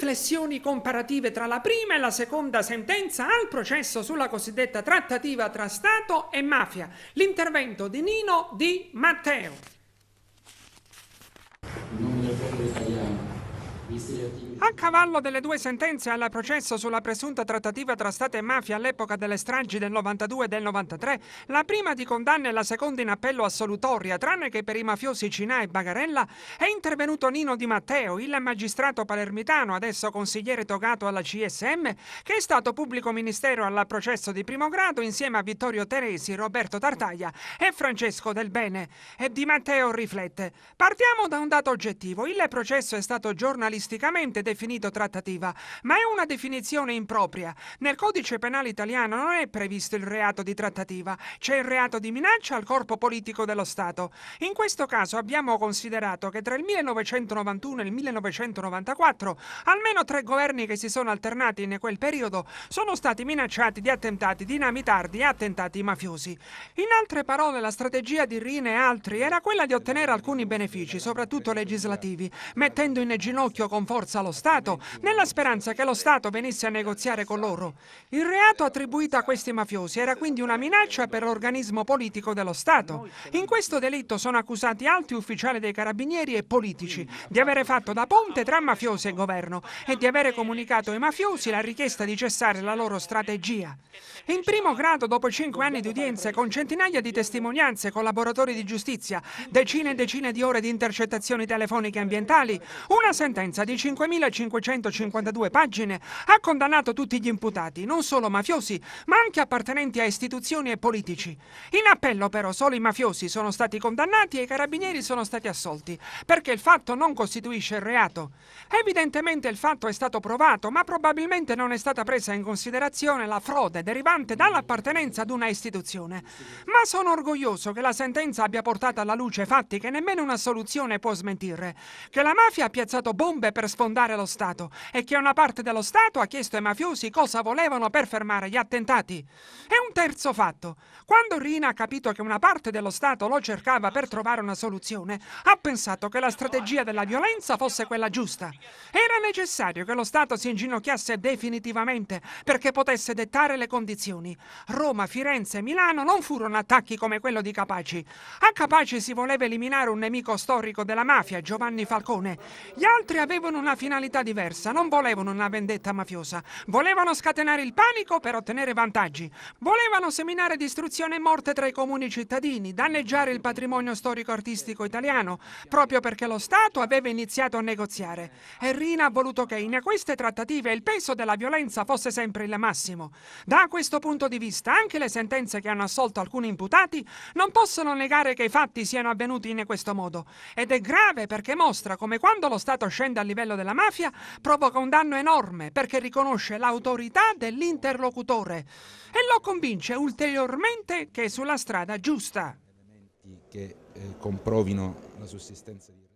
riflessioni comparative tra la prima e la seconda sentenza al processo sulla cosiddetta trattativa tra Stato e mafia. L'intervento di Nino Di Matteo. In nome del popolo italiano a cavallo delle due sentenze al processo sulla presunta trattativa tra Stato e mafia all'epoca delle stragi del 92 e del 93, la prima di condanna e la seconda in appello assolutoria, tranne che per i mafiosi Cinà e Bagarella, è intervenuto Nino Di Matteo, il magistrato palermitano, adesso consigliere togato alla CSM, che è stato pubblico ministero al processo di primo grado insieme a Vittorio Teresi, Roberto Tartaglia e Francesco Del Bene. E Di Matteo riflette. Partiamo da un dato oggettivo. Il processo è stato giornalizzato giornalisticamente definito trattativa, ma è una definizione impropria. Nel codice penale italiano non è previsto il reato di trattativa, c'è il reato di minaccia al corpo politico dello Stato. In questo caso abbiamo considerato che tra il 1991 e il 1994 almeno tre governi che si sono alternati in quel periodo sono stati minacciati di attentati dinamitardi e attentati mafiosi. In altre parole, la strategia di Rine e altri era quella di ottenere alcuni benefici, soprattutto legislativi, mettendo in ginocchio con forza lo Stato nella speranza che lo Stato venisse a negoziare con loro. Il reato attribuito a questi mafiosi era quindi una minaccia per l'organismo politico dello Stato. In questo delitto sono accusati alti ufficiali dei carabinieri e politici di avere fatto da ponte tra mafiosi e governo e di avere comunicato ai mafiosi la richiesta di cessare la loro strategia. In primo grado, dopo cinque anni di udienze con centinaia di testimonianze, collaboratori di giustizia, decine e decine di ore di intercettazioni telefoniche ambientali, una sentenza sentenza di 5.552 pagine ha condannato tutti gli imputati, non solo mafiosi, ma anche appartenenti a istituzioni e politici. In appello però solo i mafiosi sono stati condannati e i carabinieri sono stati assolti, perché il fatto non costituisce il reato. Evidentemente il fatto è stato provato, ma probabilmente non è stata presa in considerazione la frode derivante dall'appartenenza ad una istituzione. Ma sono orgoglioso che la sentenza abbia portato alla luce fatti che nemmeno una soluzione può smentire, che la mafia ha piazzato bombe serve per sfondare lo Stato e che una parte dello Stato ha chiesto ai mafiosi cosa volevano per fermare gli attentati. E un terzo fatto. Quando Rina ha capito che una parte dello Stato lo cercava per trovare una soluzione, ha pensato che la strategia della violenza fosse quella giusta. Era necessario che lo Stato si inginocchiasse definitivamente perché potesse dettare le condizioni. Roma, Firenze e Milano non furono attacchi come quello di Capaci. A Capaci si voleva eliminare un nemico storico della mafia, Giovanni Falcone. Gli altri avevano una finalità diversa, non volevano una vendetta mafiosa, volevano scatenare il panico per ottenere vantaggi, volevano seminare distruzione e morte tra i comuni cittadini, danneggiare il patrimonio storico-artistico italiano, proprio perché lo Stato aveva iniziato a negoziare. E Rina ha voluto che in queste trattative il peso della violenza fosse sempre il massimo. Da questo punto di vista anche le sentenze che hanno assolto alcuni imputati non possono negare che i fatti siano avvenuti in questo modo. Ed è grave perché mostra come quando lo Stato scende a livello della mafia provoca un danno enorme perché riconosce l'autorità dell'interlocutore e lo convince ulteriormente che è sulla strada giusta. Che eh, comprovino la sussistenza di...